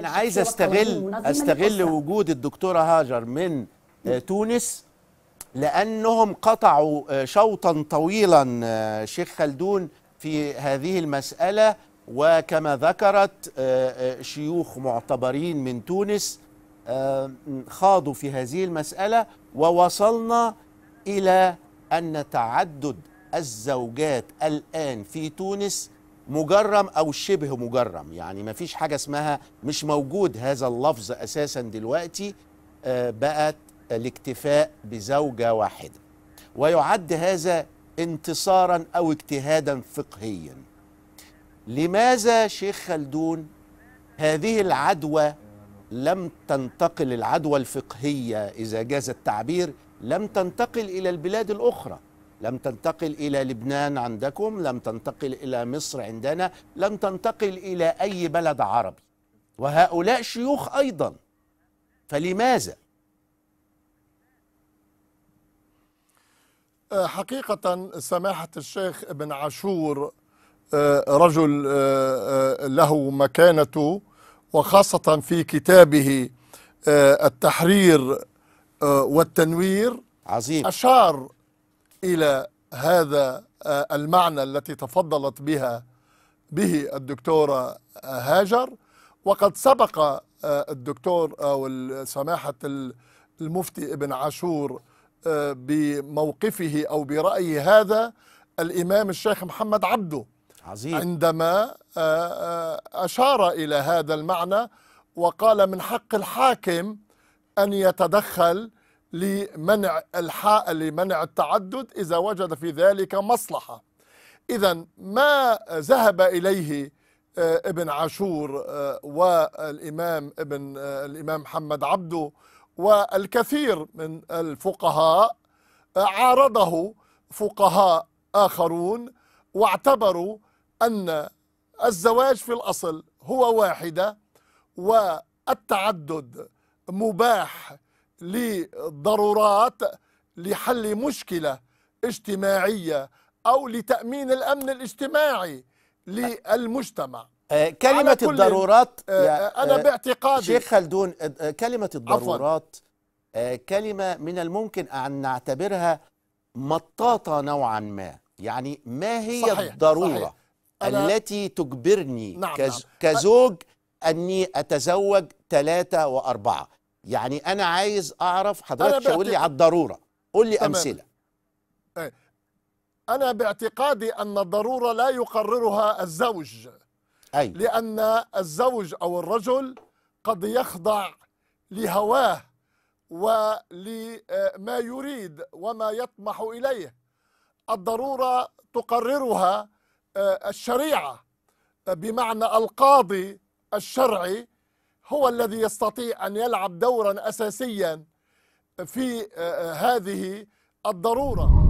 انا عايز استغل استغل وجود الدكتوره هاجر من آه، تونس لانهم قطعوا آه، شوطا طويلا آه، شيخ خلدون في هذه المساله وكما ذكرت شيوخ معتبرين من تونس خاضوا في هذه المساله ووصلنا الى ان تعدد الزوجات الان في تونس مجرم او شبه مجرم يعني ما فيش حاجه اسمها مش موجود هذا اللفظ اساسا دلوقتي آه، بقت الاكتفاء بزوجه واحده ويعد هذا انتصارا او اجتهادا فقهيا لماذا شيخ خلدون هذه العدوى لم تنتقل العدوى الفقهيه اذا جاز التعبير لم تنتقل الى البلاد الاخرى لم تنتقل إلى لبنان عندكم لم تنتقل إلى مصر عندنا لم تنتقل إلى أي بلد عربي وهؤلاء شيوخ أيضا فلماذا؟ آه، حقيقة سماحة الشيخ ابن عاشور آه، رجل آه، له مكانته وخاصة في كتابه التحرير والتنوير عظيم أشار إلى هذا آه، المعنى التي تفضلت بها به الدكتورة آه، هاجر وقد سبق آه، الدكتور أو سماحة المفتي ابن عاشور بموقفه أو برأيه هذا الإمام الشيخ محمد عبده عظيم عندما أشار إلى هذا المعنى وقال من حق الحاكم أن يتدخل لمنع الحاء لمنع التعدد إذا وجد في ذلك مصلحة إذا ما ذهب إليه آه، ابن عاشور آه، والإمام ابن آه، الإمام محمد عبده والكثير من الفقهاء عارضه فقهاء آخرون واعتبروا أن الزواج في الأصل هو واحدة والتعدد مباح لضرورات لحل مشكلة اجتماعية أو لتأمين الأمن الاجتماعي للمجتمع أه، كلمة الضرورات أه، أنا أه، باعتقادي شيخ خلدون كلمة الضرورات عفواً. كلمة من الممكن أن نعتبرها مطاطة نوعا ما يعني ما هي صحيح الضرورة صحيح. التي تجبرني نعم, نعم. كزوج نعم. أني أتزوج ثلاثة وأربعة يعني انا عايز اعرف حضرتك شاور لي على الضروره قول لي امثله إيه. انا باعتقادي ان الضروره لا يقررها الزوج أيوة. لان الزوج او الرجل قد يخضع لهواه ولما يريد وما يطمح اليه الضروره تقررها آه، الشريعه آه، بمعنى القاضي الشرعي هو الذي يستطيع أن يلعب دورا أساسيا في آه، آه، هذه الضرورة